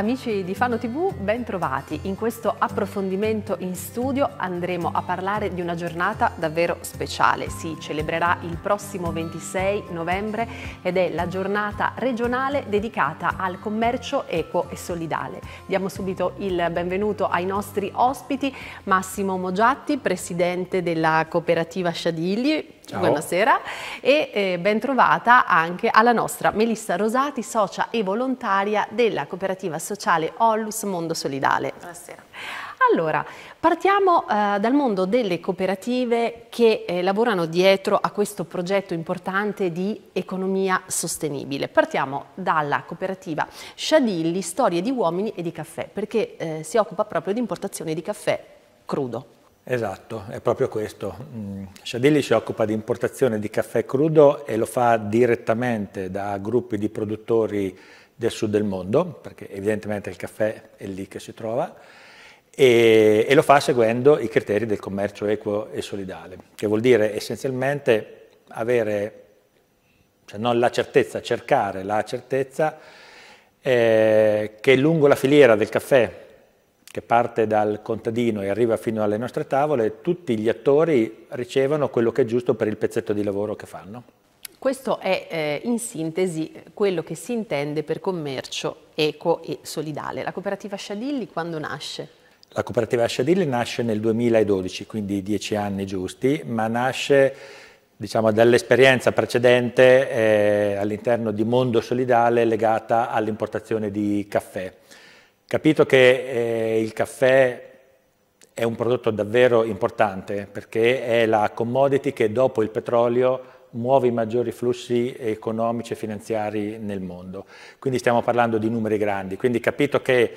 Amici di Fano TV, ben trovati. In questo approfondimento in studio andremo a parlare di una giornata davvero speciale. Si celebrerà il prossimo 26 novembre ed è la giornata regionale dedicata al commercio equo e solidale. Diamo subito il benvenuto ai nostri ospiti. Massimo Mogiatti, presidente della cooperativa Sciadigli, Ciao. Buonasera e eh, bentrovata anche alla nostra Melissa Rosati, socia e volontaria della cooperativa sociale Ollus Mondo Solidale. Buonasera. Allora, partiamo eh, dal mondo delle cooperative che eh, lavorano dietro a questo progetto importante di economia sostenibile. Partiamo dalla cooperativa Sciadilli, Storie di uomini e di caffè, perché eh, si occupa proprio di importazione di caffè crudo. Esatto, è proprio questo. Mm, Sciadilli si occupa di importazione di caffè crudo e lo fa direttamente da gruppi di produttori del sud del mondo, perché evidentemente il caffè è lì che si trova, e, e lo fa seguendo i criteri del commercio equo e solidale, che vuol dire essenzialmente avere, se cioè non la certezza, cercare la certezza eh, che lungo la filiera del caffè che parte dal contadino e arriva fino alle nostre tavole, tutti gli attori ricevono quello che è giusto per il pezzetto di lavoro che fanno. Questo è eh, in sintesi quello che si intende per commercio eco e solidale. La cooperativa Sciadilli quando nasce? La cooperativa Sciadilli nasce nel 2012, quindi dieci anni giusti, ma nasce diciamo, dall'esperienza precedente eh, all'interno di Mondo Solidale legata all'importazione di caffè. Capito che eh, il caffè è un prodotto davvero importante perché è la commodity che dopo il petrolio muove i maggiori flussi economici e finanziari nel mondo. Quindi stiamo parlando di numeri grandi, quindi capito che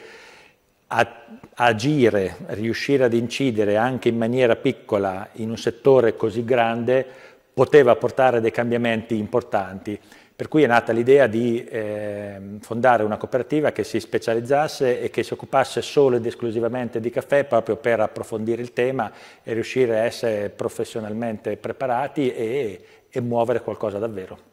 agire, riuscire ad incidere anche in maniera piccola in un settore così grande poteva portare dei cambiamenti importanti. Per cui è nata l'idea di eh, fondare una cooperativa che si specializzasse e che si occupasse solo ed esclusivamente di caffè proprio per approfondire il tema e riuscire a essere professionalmente preparati e, e muovere qualcosa davvero.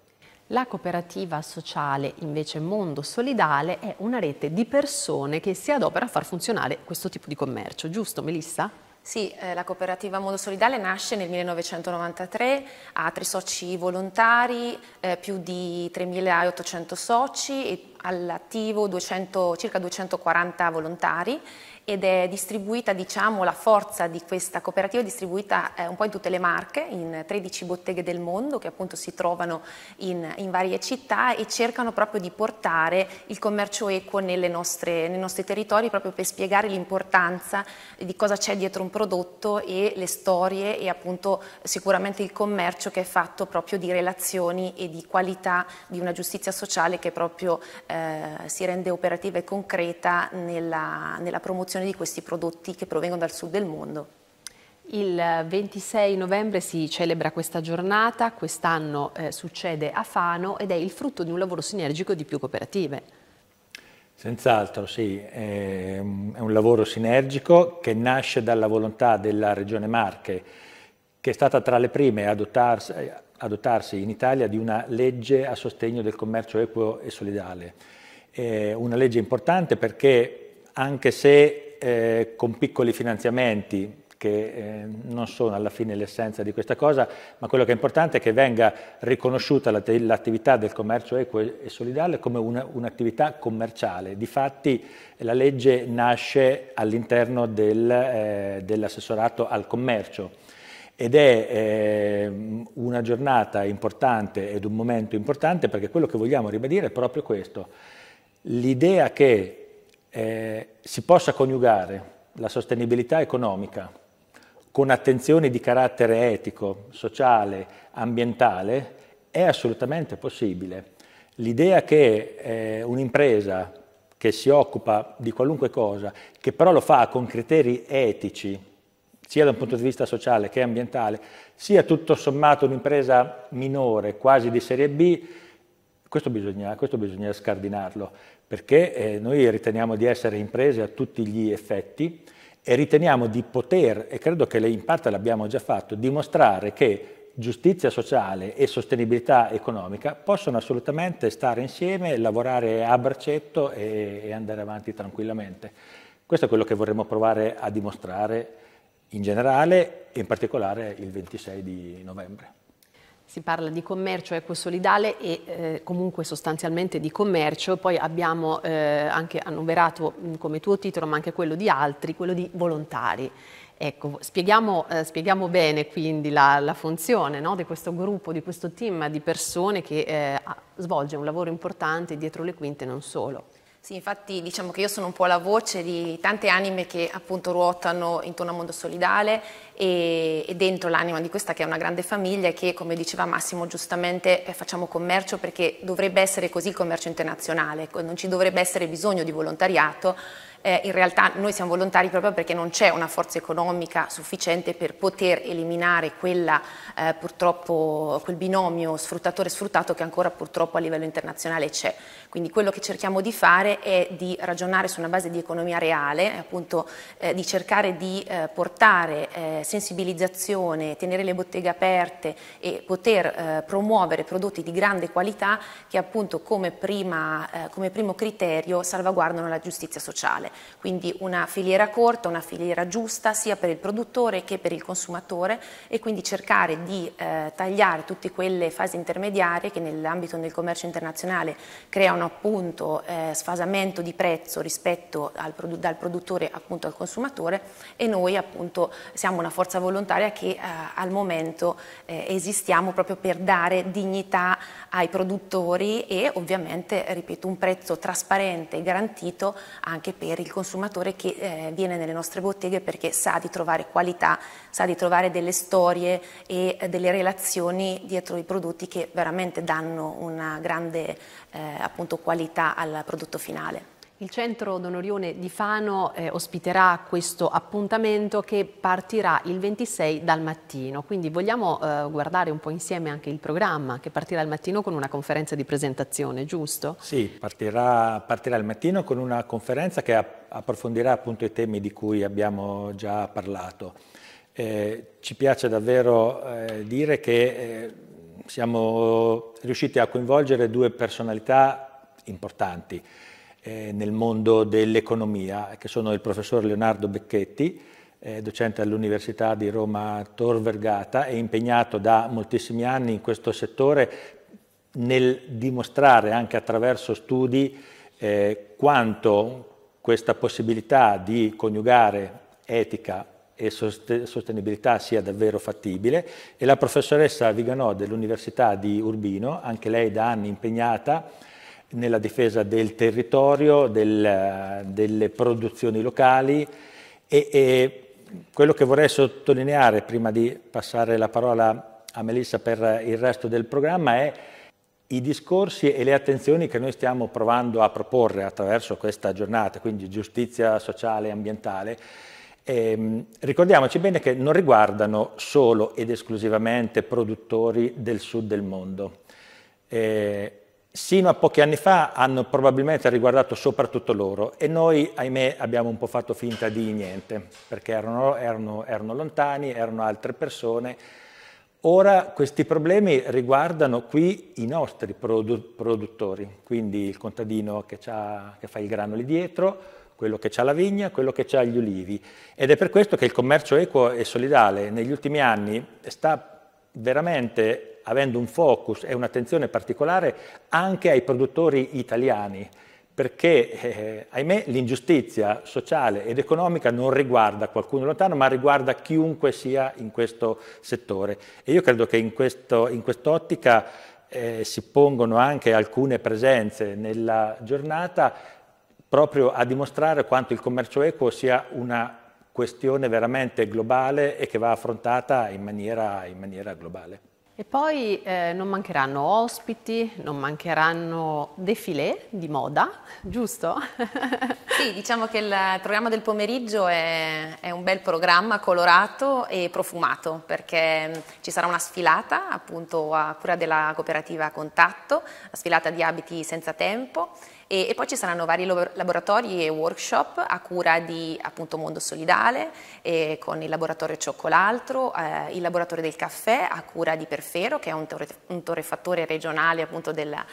La cooperativa sociale, invece Mondo Solidale, è una rete di persone che si adopera a far funzionare questo tipo di commercio, giusto Melissa? Sì, eh, la cooperativa Mondo Solidale nasce nel 1993, ha tre soci volontari, eh, più di 3.800 soci, all'attivo 200, circa 240 volontari ed è distribuita, diciamo, la forza di questa cooperativa è distribuita eh, un po' in tutte le marche, in 13 botteghe del mondo che appunto si trovano in, in varie città e cercano proprio di portare il commercio equo nostre, nei nostri territori proprio per spiegare l'importanza di cosa c'è dietro un un prodotto e le storie e appunto sicuramente il commercio che è fatto proprio di relazioni e di qualità di una giustizia sociale che proprio eh, si rende operativa e concreta nella, nella promozione di questi prodotti che provengono dal sud del mondo. Il 26 novembre si celebra questa giornata, quest'anno eh, succede a Fano ed è il frutto di un lavoro sinergico di più cooperative. Senz'altro, sì, è un lavoro sinergico che nasce dalla volontà della Regione Marche, che è stata tra le prime a adottarsi, in Italia di una legge a sostegno del commercio equo e solidale. È una legge importante perché anche se eh, con piccoli finanziamenti, che eh, non sono alla fine l'essenza di questa cosa, ma quello che è importante è che venga riconosciuta l'attività del commercio equo e solidale come una, un'attività commerciale. Difatti la legge nasce all'interno del, eh, dell'assessorato al commercio ed è eh, una giornata importante ed un momento importante perché quello che vogliamo ribadire è proprio questo, l'idea che eh, si possa coniugare la sostenibilità economica con attenzioni di carattere etico, sociale, ambientale, è assolutamente possibile. L'idea che eh, un'impresa che si occupa di qualunque cosa, che però lo fa con criteri etici, sia da un punto di vista sociale che ambientale, sia tutto sommato un'impresa minore, quasi di serie B, questo bisogna, questo bisogna scardinarlo, perché eh, noi riteniamo di essere imprese a tutti gli effetti, e riteniamo di poter, e credo che in parte l'abbiamo già fatto, dimostrare che giustizia sociale e sostenibilità economica possono assolutamente stare insieme, lavorare a braccetto e, e andare avanti tranquillamente. Questo è quello che vorremmo provare a dimostrare in generale e in particolare il 26 di novembre si parla di commercio ecosolidale e eh, comunque sostanzialmente di commercio, poi abbiamo eh, anche annoverato mm, come tuo titolo, ma anche quello di altri, quello di volontari. Ecco, spieghiamo, eh, spieghiamo bene quindi la, la funzione no, di questo gruppo, di questo team di persone che eh, svolge un lavoro importante dietro le quinte non solo. Sì, infatti diciamo che io sono un po' la voce di tante anime che appunto ruotano intorno al mondo solidale e, e dentro l'anima di questa che è una grande famiglia che come diceva Massimo giustamente eh, facciamo commercio perché dovrebbe essere così il commercio internazionale, ecco, non ci dovrebbe essere bisogno di volontariato, eh, in realtà noi siamo volontari proprio perché non c'è una forza economica sufficiente per poter eliminare quella, eh, quel binomio sfruttatore-sfruttato che ancora purtroppo a livello internazionale c'è. Quindi quello che cerchiamo di fare è di ragionare su una base di economia reale, appunto eh, di cercare di eh, portare eh, sensibilizzazione, tenere le botteghe aperte e poter eh, promuovere prodotti di grande qualità che appunto come, prima, eh, come primo criterio salvaguardano la giustizia sociale. Quindi una filiera corta, una filiera giusta sia per il produttore che per il consumatore e quindi cercare di eh, tagliare tutte quelle fasi intermediarie che nell'ambito del commercio internazionale creano appunto eh, sfasamento di prezzo rispetto al, dal produttore appunto al consumatore e noi appunto siamo una forza forza volontaria che eh, al momento eh, esistiamo proprio per dare dignità ai produttori e ovviamente, ripeto, un prezzo trasparente e garantito anche per il consumatore che eh, viene nelle nostre botteghe perché sa di trovare qualità, sa di trovare delle storie e delle relazioni dietro i prodotti che veramente danno una grande eh, appunto, qualità al prodotto finale. Il centro Don Orione di Fano eh, ospiterà questo appuntamento che partirà il 26 dal mattino, quindi vogliamo eh, guardare un po' insieme anche il programma che partirà al mattino con una conferenza di presentazione, giusto? Sì, partirà, partirà al mattino con una conferenza che approfondirà appunto i temi di cui abbiamo già parlato. Eh, ci piace davvero eh, dire che eh, siamo riusciti a coinvolgere due personalità importanti eh, nel mondo dell'economia, che sono il professor Leonardo Becchetti, eh, docente all'Università di Roma Tor Vergata, e impegnato da moltissimi anni in questo settore nel dimostrare anche attraverso studi eh, quanto questa possibilità di coniugare etica e sostenibilità sia davvero fattibile e la professoressa Viganò dell'Università di Urbino, anche lei da anni impegnata nella difesa del territorio, del, delle produzioni locali e, e, quello che vorrei sottolineare prima di passare la parola a Melissa per il resto del programma è i discorsi e le attenzioni che noi stiamo provando a proporre attraverso questa giornata, quindi giustizia sociale e ambientale, eh, ricordiamoci bene che non riguardano solo ed esclusivamente produttori del sud del mondo. Eh, sino a pochi anni fa hanno probabilmente riguardato soprattutto loro e noi, ahimè, abbiamo un po' fatto finta di niente, perché erano, erano, erano lontani, erano altre persone. Ora questi problemi riguardano qui i nostri produ produttori, quindi il contadino che, che fa il grano lì dietro, quello che ha la vigna, quello che ha gli ulivi. Ed è per questo che il commercio equo e solidale negli ultimi anni sta veramente avendo un focus e un'attenzione particolare anche ai produttori italiani, perché eh, ahimè l'ingiustizia sociale ed economica non riguarda qualcuno lontano, ma riguarda chiunque sia in questo settore. E io credo che in, questo, in quest'ottica eh, si pongono anche alcune presenze nella giornata proprio a dimostrare quanto il commercio equo sia una questione veramente globale e che va affrontata in maniera, in maniera globale. E poi eh, non mancheranno ospiti, non mancheranno defilé di moda, giusto? sì, diciamo che il programma del pomeriggio è, è, un bel programma colorato e profumato perché mm, ci sarà una sfilata appunto a cura della cooperativa Contatto, la sfilata di abiti senza tempo e, e poi ci saranno vari laboratori e workshop a cura di appunto Mondo Solidale con il laboratorio Cioccolaltro, eh, il laboratorio del caffè a cura di Perfetto Ferro, che è un, torre, un torrefattore regionale appunto della,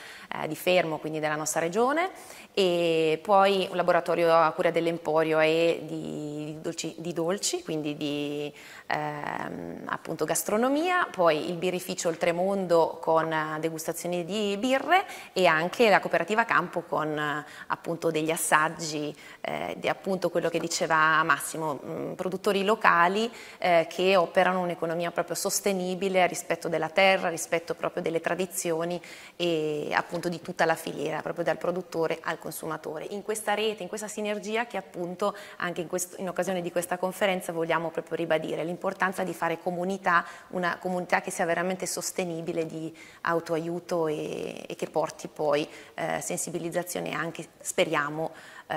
eh, di Fermo, quindi della nostra regione, e poi un laboratorio a cura dell'Emporio e di dolci, di dolci quindi di ehm, appunto gastronomia, poi il birrificio Oltremondo con eh, degustazioni di birre e anche la cooperativa Campo con eh, appunto degli assaggi, eh, di appunto quello che diceva Massimo, mh, mm, produttori locali eh, che operano un'economia proprio sostenibile rispetto del della terra, rispetto proprio delle tradizioni e appunto di tutta la filiera, proprio dal produttore al consumatore. In questa rete, in questa sinergia che appunto anche in, questo, in occasione di questa conferenza vogliamo proprio ribadire l'importanza di fare comunità, una comunità che sia veramente sostenibile di autoaiuto e, e che porti poi eh, sensibilizzazione anche, speriamo, eh,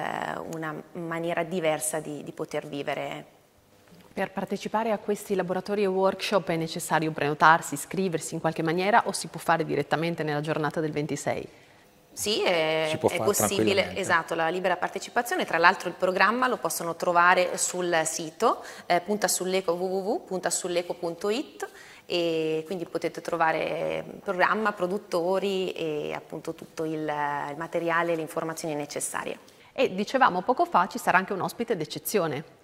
una maniera diversa di, di poter vivere per partecipare a questi laboratori e workshop è necessario prenotarsi, iscriversi in qualche maniera o si può fare direttamente nella giornata del 26? Sì, è, è possibile, esatto, la libera partecipazione, tra l'altro il programma lo possono trovare sul sito eh, puntasulleco www.puntasulleco.it e quindi potete trovare eh, programma, produttori e appunto tutto il, il materiale e le informazioni necessarie. E dicevamo poco fa ci sarà anche un ospite d'eccezione.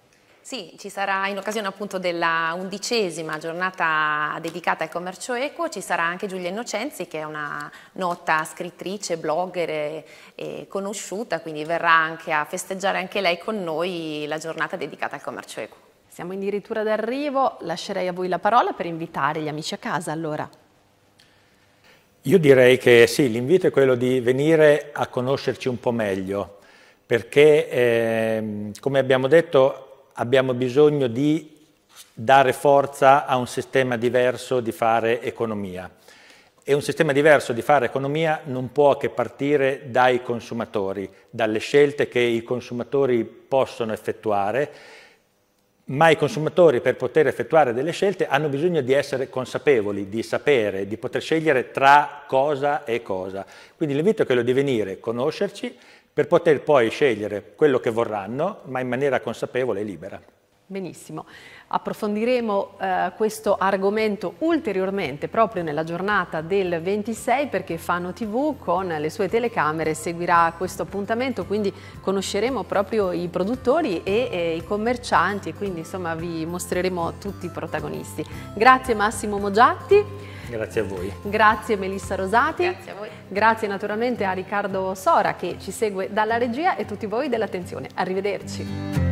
Sì, ci sarà in occasione appunto della undicesima giornata dedicata al commercio equo, ci sarà anche Giulia Innocenzi che è una nota scrittrice, blogger e, e conosciuta, quindi verrà anche a festeggiare anche lei con noi la giornata dedicata al commercio equo. Siamo addirittura d'arrivo, lascerei a voi la parola per invitare gli amici a casa allora. Io direi che sì, l'invito è quello di venire a conoscerci un po' meglio, perché eh, come abbiamo detto abbiamo bisogno di dare forza a un sistema diverso di fare economia. E un sistema diverso di fare economia non può che partire dai consumatori, dalle scelte che i consumatori possono effettuare, ma i consumatori per poter effettuare delle scelte hanno bisogno di essere consapevoli, di sapere, di poter scegliere tra cosa e cosa. Quindi l'invito è quello di venire, conoscerci, per poter poi scegliere quello che vorranno, ma in maniera consapevole e libera. Benissimo, approfondiremo eh, questo argomento ulteriormente proprio nella giornata del 26 perché Fano TV con le sue telecamere seguirà questo appuntamento, quindi conosceremo proprio i produttori e, e i commercianti e quindi insomma vi mostreremo tutti i protagonisti. Grazie Massimo Mogiatti. Grazie a voi. Grazie Melissa Rosati. Grazie a voi. Grazie naturalmente a Riccardo Sora che ci segue dalla regia e tutti voi dell'attenzione. Arrivederci.